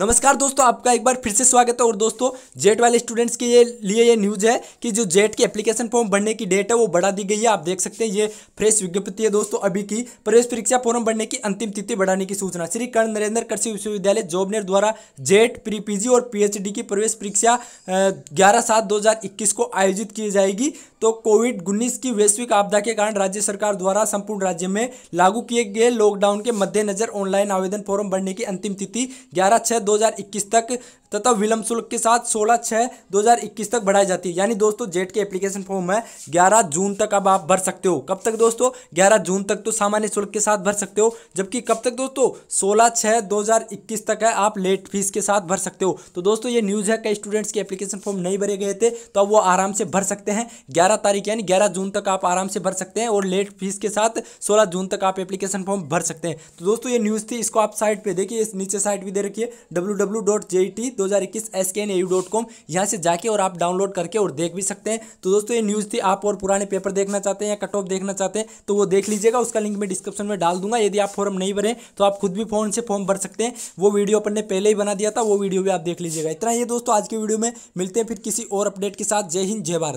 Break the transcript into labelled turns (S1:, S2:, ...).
S1: नमस्कार दोस्तों आपका एक बार फिर से स्वागत है और दोस्तों जेट वाले स्टूडेंट्स के ये लिए ये न्यूज़ है कि जो जेट की एप्लीकेशन फॉर्म भरने की डेट है वो बढ़ा दी गई है आप देख सकते हैं ये फ्रेश विज्ञप्ति है दोस्तों अभी की प्रवेश परीक्षा फॉर्म भरने की अंतिम तिथि बढ़ाने की सूचना श्री कर्ण नरेंद्र कृषि विश्वविद्यालय जोबनेर द्वारा जेट प्री पीजी और पी की प्रवेश परीक्षा ग्यारह सात दो को आयोजित की जाएगी तो कोविड उन्नीस की वैश्विक आपदा के कारण राज्य सरकार द्वारा संपूर्ण राज्य में लागू किए गए लॉकडाउन के मद्देनजर ऑनलाइन आवेदन फॉर्म भरने की अंतिम तिथि ग्यारह छः 2021 तक तथा विलंब शुल्क के साथ सोलह छः 2021 तक बढ़ाई जाती है यानी दोस्तों जेट के एप्लीकेशन फॉर्म है 11 जून तक अब आप भर सकते हो कब तक दोस्तों 11 जून तक तो सामान्य शुल्क के साथ भर सकते हो जबकि कब तक दोस्तों 16 छः 2021 तक है आप लेट फीस के साथ भर सकते हो तो दोस्तों ये न्यूज़ है कई स्टूडेंट्स के एप्लीकेशन फॉर्म नहीं भरे गए थे तो अब वो आराम से भर सकते हैं ग्यारह तारीख यानी ग्यारह जून तक आप आराम से भर सकते हैं और लेट फीस के साथ सोलह जून तक आप एप्लीकेशन फॉर्म भर सकते हैं तो दोस्तों ये न्यूज़ थी इसको आप साइट पर देखिए नीचे साइट भी दे रखिए डब्ल्यू दो हज़ार इक्कीस एस के एन यू डॉट कॉम यहाँ से जाके और आप डाउनलोड करके और देख भी सकते हैं तो दोस्तों ये न्यूज़ थी आप और पुराने पेपर देखना चाहते हैं या कट ऑफ देखना चाहते हैं तो वो देख लीजिएगा उसका लिंक मैं डिस्क्रिप्शन में डाल दूंगा यदि आप फॉर्म नहीं भरें तो आप खुद भी फ़ोन से फॉर्म भर सकते हैं वो वीडियो अपन ने पहले ही बना दिया था वो वीडियो भी आप देख लीजिएगा इतना ही दोस्तों आज के वीडियो में मिलते हैं फिर किसी और अपडेट के साथ जय हिंद जय भारत